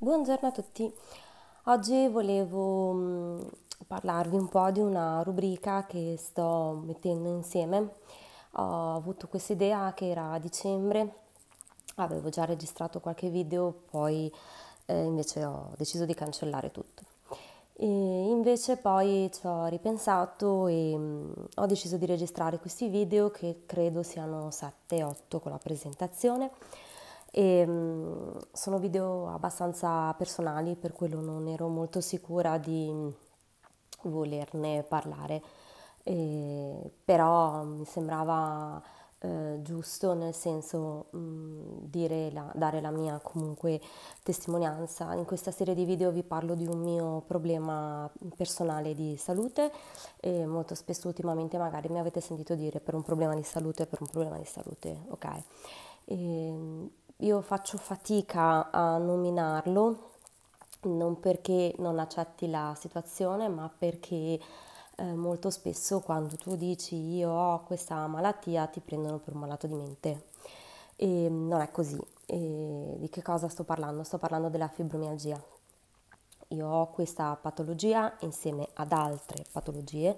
Buongiorno a tutti. Oggi volevo mm, parlarvi un po' di una rubrica che sto mettendo insieme. Ho avuto questa idea che era a dicembre, avevo già registrato qualche video, poi eh, invece ho deciso di cancellare tutto. E invece poi ci ho ripensato e mh, mm, ho deciso di registrare questi video che credo siano 7-8 con la presentazione e mh, mm, sono video abbastanza personali per quello non ero molto sicura di mm, volerne parlare, e, però mi sembrava eh, giusto nel senso mh, mm, la, dare la mia comunque testimonianza. In questa serie di video vi parlo di un mio problema personale di salute e molto spesso ultimamente magari mi avete sentito dire per un problema di salute, per un problema di salute, ok? E, io faccio fatica a nominarlo, non perché non accetti la situazione, ma perché eh, molto spesso quando tu dici io ho questa malattia ti prendono per un malato di mente. E non è così. E di che cosa sto parlando? Sto parlando della fibromialgia. Io ho questa patologia insieme ad altre patologie,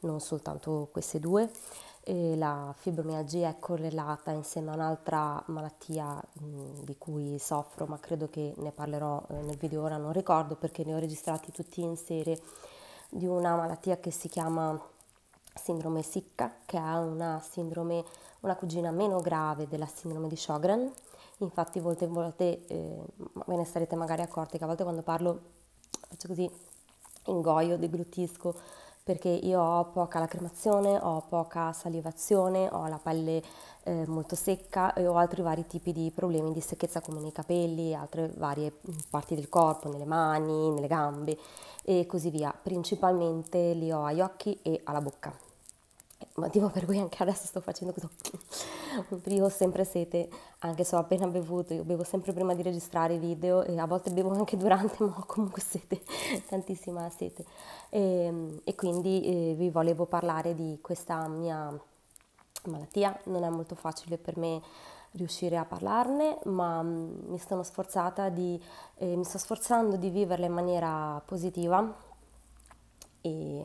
non soltanto queste due. E la fibromialgia è correlata insieme a un'altra malattia mh, mm, di cui soffro, ma credo che ne parlerò eh, nel video ora, non ricordo perché ne ho registrati tutti in serie, di una malattia che si chiama sindrome Sicca, che è una sindrome, una cugina meno grave della sindrome di Sjogren. Infatti molte volte, eh, ve ne sarete magari accorti che a volte quando parlo faccio così, ingoio, deglutisco, perché io ho poca lacrimazione, ho poca salivazione, ho la pelle eh, molto secca e ho altri vari tipi di problemi di secchezza come nei capelli, altre varie mm, parti del corpo, nelle mani, nelle gambe e così via. Principalmente li ho agli occhi e alla bocca motivo per cui anche adesso sto facendo questo io ho sempre sete anche se ho appena bevuto io bevo sempre prima di registrare i video e a volte bevo anche durante ma ho comunque sete tantissima sete e, ehm, e quindi eh, vi volevo parlare di questa mia malattia non è molto facile per me riuscire a parlarne, ma mm, mi sono sforzata di, eh, mi sto sforzando di viverla in maniera positiva e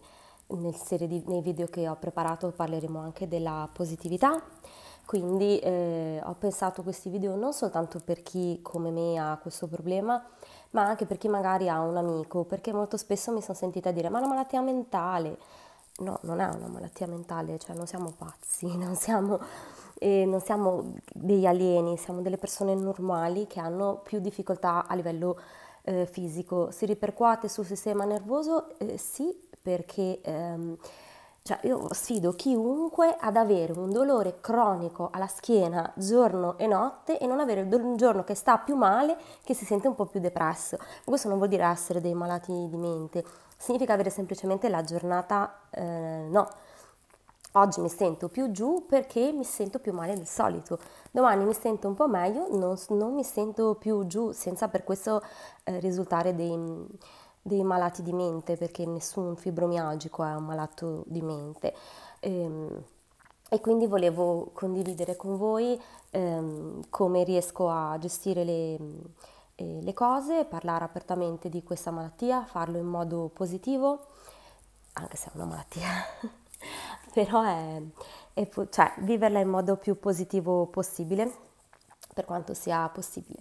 di, nei video che ho preparato parleremo anche della positività, quindi eh, ho pensato questi video non soltanto per chi come me ha questo problema, ma anche per chi magari ha un amico, perché molto spesso mi sono sentita dire ma è una malattia mentale. No, non è una malattia mentale, cioè non siamo pazzi, non siamo, eh, non siamo degli alieni, siamo delle persone normali che hanno più difficoltà a livello eh, fisico. Si ripercuote sul sistema nervoso? Eh, sì, perché ehm, cioè io sfido chiunque ad avere un dolore cronico alla schiena giorno e notte e non avere un giorno che sta più male, che si sente un po' più depresso. questo non vuol dire essere dei malati di mente, significa avere semplicemente la giornata eh, no Oggi mi sento più giù perché mi sento più male del solito. Domani mi sento un po' meglio, non, non mi sento più giù senza per questo eh, risultare dei, dei, malati di mente perché nessun fibromialgico è un malato di mente. Ehm, e quindi volevo condividere con voi ehm, come riesco a gestire le, eh, le cose, parlare apertamente di questa malattia, farlo in modo positivo, anche se è una malattia. però è, è, cioè, viverla in modo più positivo possibile, per quanto sia possibile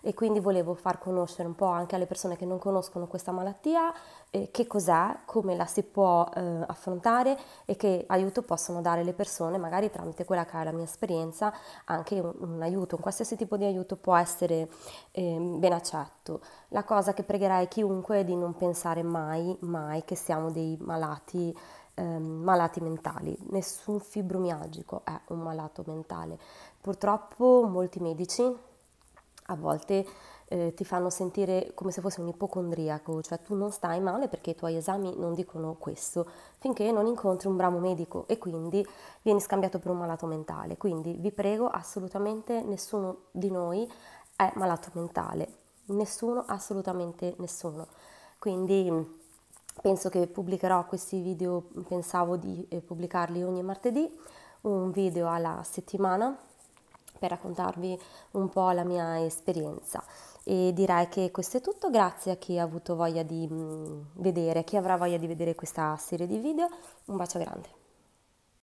e quindi volevo far conoscere un po' anche alle persone che non conoscono questa malattia eh, che cos'è, come la si può eh, affrontare e che aiuto possono dare le persone, magari tramite quella che è la mia esperienza, anche un, un aiuto, un qualsiasi tipo di aiuto può essere eh, ben accetto. La cosa che pregherei chiunque è di non pensare mai, mai che siamo dei malati ehm, malati mentali, nessun fibromialgico è un malato mentale. Purtroppo molti medici a volte eh, ti fanno sentire come se fosse un ipocondriaco, cioè tu non stai male perché i tuoi esami non dicono questo, finché non incontri un bravo medico e quindi vieni scambiato per un malato mentale. Quindi vi prego, assolutamente nessuno di noi è malato mentale, nessuno, assolutamente nessuno. Quindi penso che pubblicherò questi video, pensavo di eh, pubblicarli ogni martedì, un video alla settimana per raccontarvi un po' la mia esperienza. E direi che questo è tutto, grazie a chi ha avuto voglia di mm, vedere, a chi avrà voglia di vedere questa serie di video. Un bacio grande.